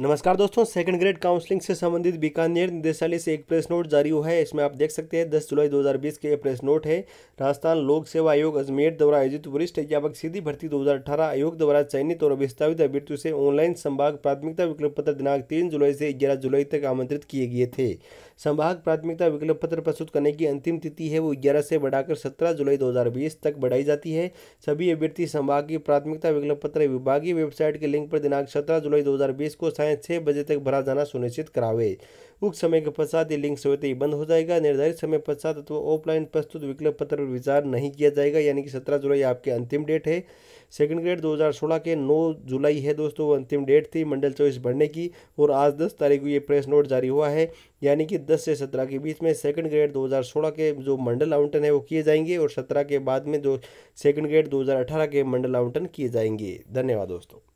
नमस्कार दोस्तों second grade counselling से संबंधित बीकानेर निदेशालय से एक प्रेस नोट जारी हुआ है इसमें आप देख सकते हैं 10 जुलाई 2020 के प्रेस नोट है राजस्थान लोक सेवा आयोग अजमेर द्वारा आयोजित वरिष्ठ अध्यापक सीधी भर्ती 2018 आयोग द्वारा चयनित और विस्थापित अभ्यर्थियों से ऑनलाइन संभाग प्राथमिकता विकल्प पत्र दिनांक तीन जुलाई से ग्यारह जुलाई तक आमंत्रित किए गए थे संभाग प्राथमिकता विकल्प पत्र प्रस्तुत करने की अंतिम तिथि है वो ग्यारह से बढ़ाकर सत्रह जुलाई दो तक बढ़ाई जाती है सभी अभ्यर्थी संभाग की प्राथमिकता विकल्प पत्र विभागीय वेबसाइट के लिंक पर दिनांक सत्रह जुलाई दो को साइन साय छः बजे तक भरा जाना सुनिश्चित करावे उक्त समय के पश्चात ये लिंक सवेते ही बंद हो जाएगा निर्धारित समय पश्चात अथवा ऑफलाइन प्रस्तुत विकल्प पत्र पर विचार नहीं किया जाएगा यानी कि सत्रह जुलाई आपके अंतिम डेट है सेकंड ग्रेड 2016 के 9 जुलाई है दोस्तों वो अंतिम डेट थी मंडल चॉइस भरने की और आज 10 तारीख को ये प्रेस नोट जारी हुआ है यानी कि 10 से 17 के बीच में सेकंड ग्रेड 2016 के जो मंडल आवंटन है वो किए जाएंगे और 17 के बाद में जो सेकंड ग्रेड 2018 के मंडल आवंटन किए जाएंगे धन्यवाद दोस्तों